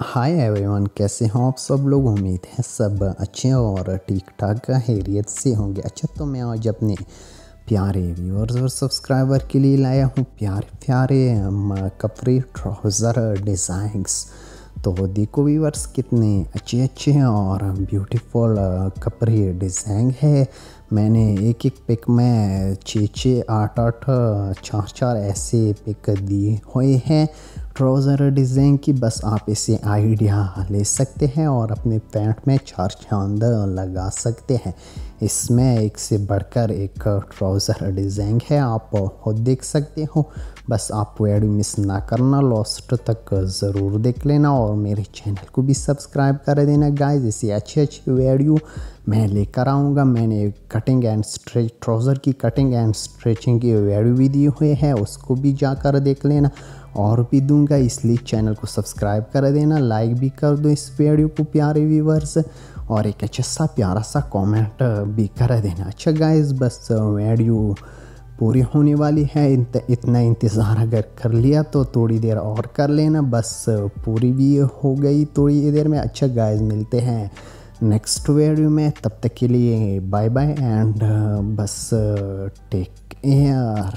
hi everyone कैसे हो आप सब लोग उम्मीद है सब अच्छे और ठीक ठाक हैरियत से होंगे अच्छा तो मैं आज अपने प्यारे व्यूअर्स और सब्सक्राइबर के लिए लाया हूँ प्यारे प्यारे कपड़े ट्राउज़र डिज़ाइंस तो देखो व्यूअर्स कितने अच्छे अच्छे और ब्यूटीफुल कपड़े डिज़ाइन है मैंने एक एक पिक में छः छः आठ आठ चार चार ऐसे पिक दिए हुए हैं ट्राउज़र डिज़ाइन की बस आप इसे आइडिया ले सकते हैं और अपने पैंट में चार चांद लगा सकते हैं इसमें एक से बढ़कर एक ट्राउज़र डिज़ाइन है आप खुद देख सकते हो बस आप वीडियो मिस ना करना लास्ट तक ज़रूर देख लेना और मेरे चैनल को भी सब्सक्राइब कर देना गाइस इसी अच्छी अच्छी वीडियो मैं लेकर आऊँगा मैंने कटिंग एंड स्ट्रेच ट्राउज़र की कटिंग एंड स्ट्रेचिंग की वीडियो भी दी हुई है उसको भी जाकर देख लेना और भी दूंगा इसलिए चैनल को सब्सक्राइब कर देना लाइक भी कर दो इस वीडियो को प्यारे व्यूवर्स और एक अच्छा सा प्यारा सा कमेंट भी कर देना अच्छा गाइस बस वीडियो पूरी होने वाली है इतना इंतज़ार अगर कर लिया तो थोड़ी देर और कर लेना बस पूरी भी हो गई थोड़ी देर में अच्छा गाइस मिलते हैं नेक्स्ट वीडियो में तब तक के लिए बाय बाय एंड बस टेक एयर